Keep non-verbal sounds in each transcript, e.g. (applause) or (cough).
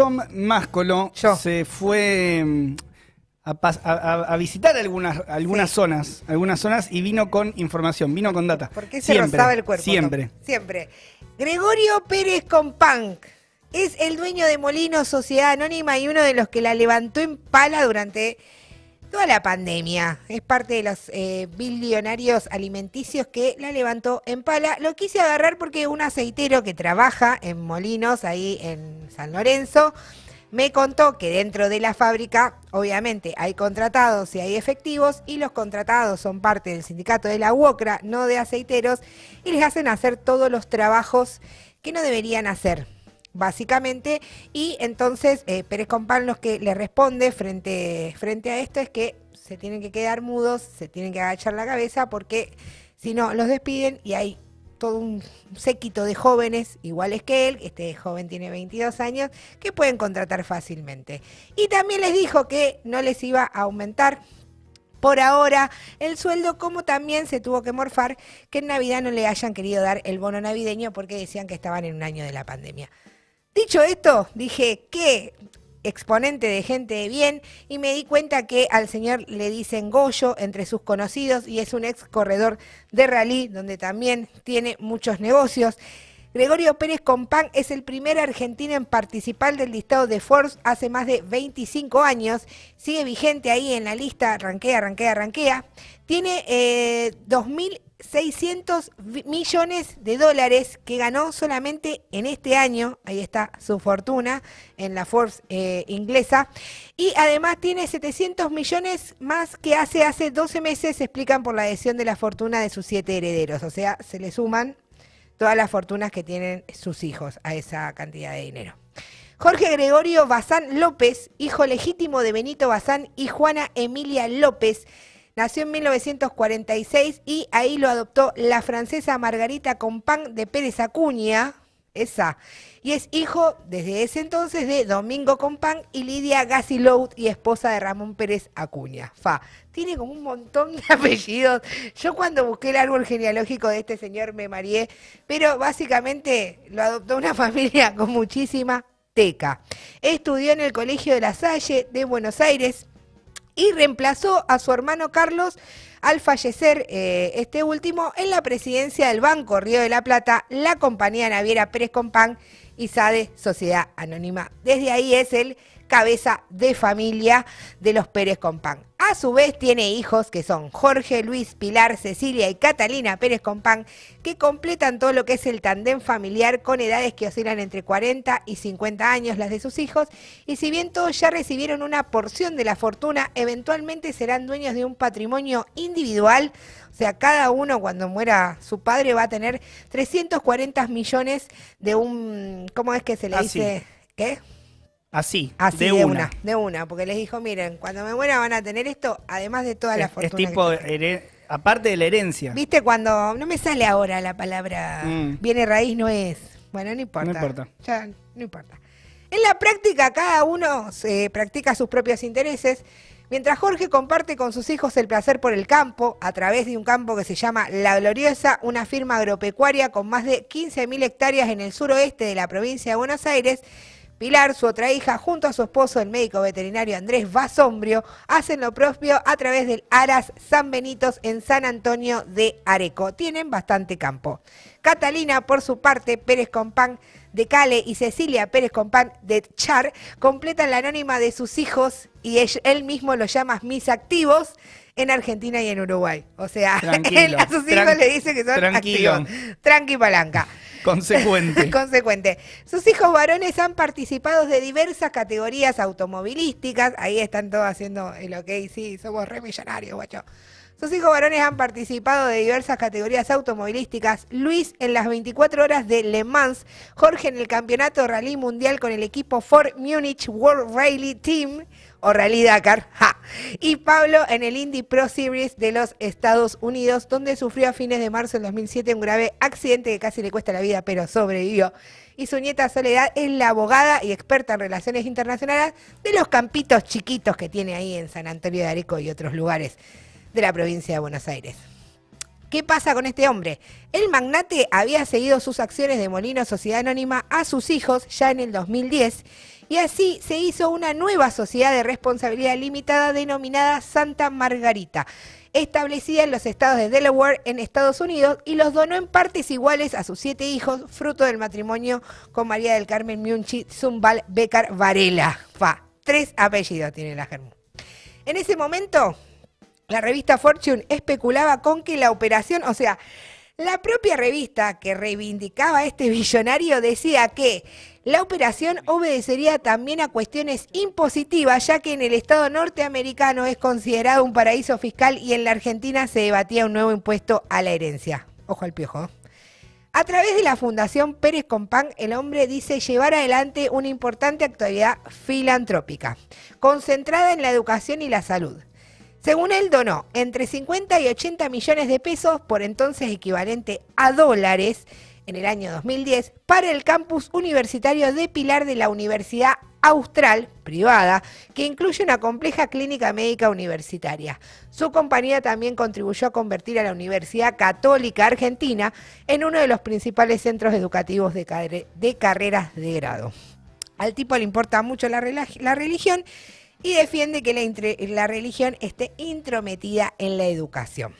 Tom Máscolo se fue mm, a, visitar algunas, algunas zonas, algunas zonas y vino con información, vino con data. Porque se siempre, el cuerpo. Siempre. siempre. Gregorio Pérez con Es el dueño de Molino Sociedad Anónima y uno de los que la levantó en pala durante toda la pandemia. Es parte de los eh, billonarios alimenticios que la levantó en pala. Lo quise agarrar porque un aceitero que trabaja en Molinos, ahí en San Lorenzo, me contó que dentro de la fábrica, obviamente, hay contratados y hay efectivos, y los contratados son parte del sindicato de la UOCRA, no de aceiteros, y les hacen hacer todos los trabajos que no deberían hacer básicamente. Y entonces eh, Pérez Compán los que le responde frente, frente a esto es que se tienen que quedar mudos, se tienen que agachar la cabeza porque si no, los despiden y hay todo un séquito de jóvenes iguales que él, este joven tiene 22 años, que pueden contratar fácilmente. Y también les dijo que no les iba a aumentar por ahora el sueldo, como también se tuvo que morfar que en Navidad no le hayan querido dar el bono navideño porque decían que estaban en un año de la pandemia. Dicho esto, dije, ¿qué? exponente de gente de bien y me di cuenta que al señor le dicen Goyo entre sus conocidos y es un ex corredor de rally donde también tiene muchos negocios. Gregorio Pérez Compán es el primer argentino en participar del listado de Forbes hace más de 25 años. Sigue vigente ahí en la lista, ranquea, ranquea, ranquea. Tiene eh, dos 2000 600 millones de dólares que ganó solamente en este año, ahí está su fortuna en la Forbes eh, inglesa, y además tiene 700 millones más que hace hace 12 meses, se explican por la adhesión de la fortuna de sus siete herederos, o sea, se le suman todas las fortunas que tienen sus hijos a esa cantidad de dinero. Jorge Gregorio Bazán López, hijo legítimo de Benito Bazán y Juana Emilia López, Nació en 1946 y ahí lo adoptó la francesa Margarita Compán de Pérez Acuña, esa. Y es hijo desde ese entonces de Domingo Compán y Lidia Gassiloud y esposa de Ramón Pérez Acuña. Fa. Tiene como un montón de (laughs) apellidos. Yo cuando busqué el árbol genealógico de este señor me marié, pero básicamente lo adoptó una (laughs) familia con muchísima teca. Estudió en el Colegio de la Salle de Buenos Aires, y reemplazó a su hermano Carlos al fallecer eh, este último en la presidencia del Banco Río de la Plata, la compañía naviera Pérez Compán y SADE Sociedad Anónima. Desde ahí es el cabeza de familia de los Pérez Compán. A su vez tiene hijos que son Jorge, Luis, Pilar, Cecilia y Catalina Pérez Compán, que completan todo lo que es el tandem familiar con edades que oscilan entre 40 y 50 años las de sus hijos. Y si bien todos ya recibieron una porción de la fortuna, eventualmente serán dueños de un patrimonio individual. O sea, cada uno cuando muera su padre va a tener 340 millones de un, ¿cómo es que se le ah, dice? ¿Qué? Así, de, una. De una, porque les dijo, miren, cuando me muera van a tener esto, además de toda la fortuna. Es tipo, aparte de la herencia. Viste, cuando no me sale ahora la palabra mm. viene raíz, no es. Bueno, no importa. No importa. Ya, no importa. En la práctica, cada uno se eh, practica sus propios intereses. Mientras Jorge comparte con sus hijos el placer por el campo, a través de un campo que se llama La Gloriosa, una firma agropecuaria con más de 15.000 hectáreas en el suroeste de la provincia de Buenos Aires, Pilar, su otra hija, junto a su esposo, el médico veterinario Andrés Basombrio, hacen lo propio a través del Aras San Benitos en San Antonio de Areco. Tienen bastante campo. Catalina, por su parte, Pérez Compán de Cale y Cecilia Pérez Compán de Char completan la anónima de sus hijos y él mismo los llama mis activos en Argentina y en Uruguay. O sea, (laughs) él a sus hijos le dice que son activos. Tranqui palanca. (laughs) Consecuente. (laughs) Consecuente. Sus hijos varones han participado de diversas categorías automovilísticas. Ahí están todos haciendo el ok, sí, somos re millonarios, guacho. Sus hijos varones han participado de diversas categorías automovilísticas. Luis en las 24 horas de Le Mans, Jorge en el Campeonato Rally Mundial con el equipo Ford Munich World Rally Team, o Rally Dakar, ja. y Pablo en el Indy Pro Series de los Estados Unidos, donde sufrió a fines de marzo del 2007 un grave accidente que casi le cuesta la vida, pero sobrevivió. Y su nieta Soledad es la abogada y experta en relaciones internacionales de los campitos chiquitos que tiene ahí en San Antonio de Areco y otros lugares de la provincia de Buenos Aires. ¿Qué pasa con este hombre? El magnate había seguido sus acciones de Molino Sociedad Anónima a sus hijos ya en el 2010 y así se hizo una nueva sociedad de responsabilidad limitada denominada Santa Margarita establecida en los estados de Delaware en Estados Unidos y los donó en partes iguales a sus siete hijos, fruto del matrimonio con María del Carmen Miunchi Zumbal Becar Varela. Fa, tres apellidos tiene la Germán. En ese momento, la revista Fortune especulaba con que la operación, o sea, la propia revista que reivindicaba a este (laughs) billonario decía que la operación obedecería también a cuestiones impositivas, ya que en el Estado norteamericano es considerado un paraíso fiscal y en la Argentina se debatía un nuevo impuesto a la herencia. Ojo al piojo. A través de la Fundación Pérez Compán, el hombre dice llevar adelante una importante actividad filantrópica, concentrada en la educación y la salud. Según él, donó entre 50 y 80 millones de pesos, por entonces equivalente a dólares, en el año 2010 para el campus universitario de Pilar de la Universidad Austral, privada, que incluye una compleja clínica médica universitaria. Su compañía también contribuyó a convertir a la Universidad Católica Argentina en uno de los principales centros educativos de, carreras de grado. Al tipo le importa mucho la, religión y defiende que la religión esté intrometida en la educación.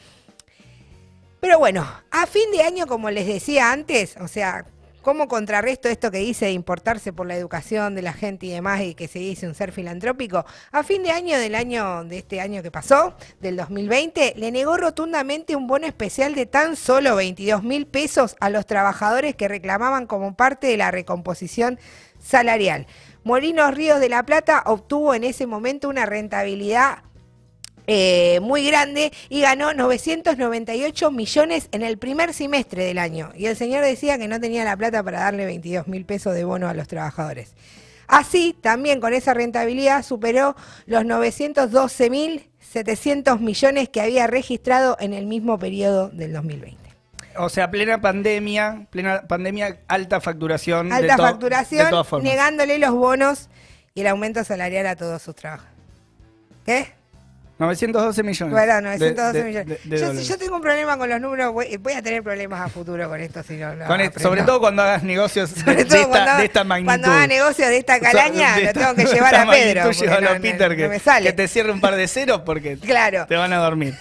Pero bueno, a fin de año, como les decía antes, o sea, ¿cómo contrarresto esto que dice de importarse por la educación de la gente y demás y que se dice un ser filantrópico? A fin de año del año, de este año que pasó, del 2020, le negó rotundamente un bono especial de tan solo 22 mil pesos a los trabajadores que reclamaban como parte de la recomposición salarial. Molinos Ríos de la Plata obtuvo en ese momento una rentabilidad eh, muy grande y ganó 998 millones en el primer semestre del año. Y el señor decía que no tenía la plata para darle 22 mil pesos de bono a los trabajadores. Así, también con esa rentabilidad superó los 912 mil 700 millones que había registrado en el mismo periodo del 2020. O sea, plena pandemia, plena pandemia, alta facturación. Alta facturación, negándole los bonos y el aumento salarial a todos sus trabajadores. ¿Qué? 912 millones. Bueno, millones. yo, tengo un problema con los números, voy, a tener problemas a futuro con esto. sobre todo cuando hagas negocios de, esta, magnitud. Cuando hagas negocios de esta calaña, lo tengo que (laughs) llevar a Pedro. a Peter que, te cierre un par de ceros porque (laughs) claro. te van a dormir.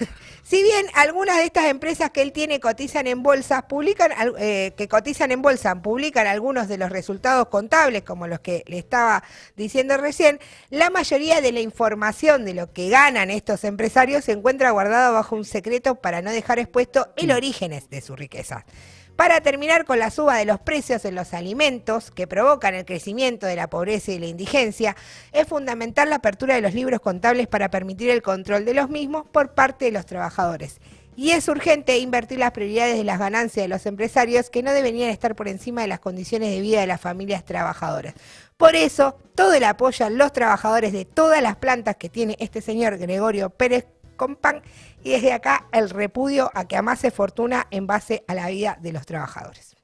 Si bien algunas de estas empresas que él tiene cotizan en bolsas, publican, eh, que cotizan en bolsa, publican algunos de los resultados contables, como los que le estaba diciendo recién, la mayoría de la información de lo que ganan estos empresarios se encuentra guardada bajo un secreto para no dejar expuesto el mm. origen de su riqueza para terminar con la suba de los precios en los alimentos que provocan el crecimiento de la pobreza y la indigencia, es fundamental la apertura de los libros contables para permitir el control de los mismos por parte de los trabajadores trabajadores. Y es urgente invertir las prioridades de las ganancias de los empresarios que no deberían estar por encima de las condiciones de vida de las familias trabajadoras. Por eso, todo el apoyo a los trabajadores de todas las plantas que tiene este señor Gregorio Pérez Compan y desde acá el repudio a que amase fortuna en base a la vida de los trabajadores.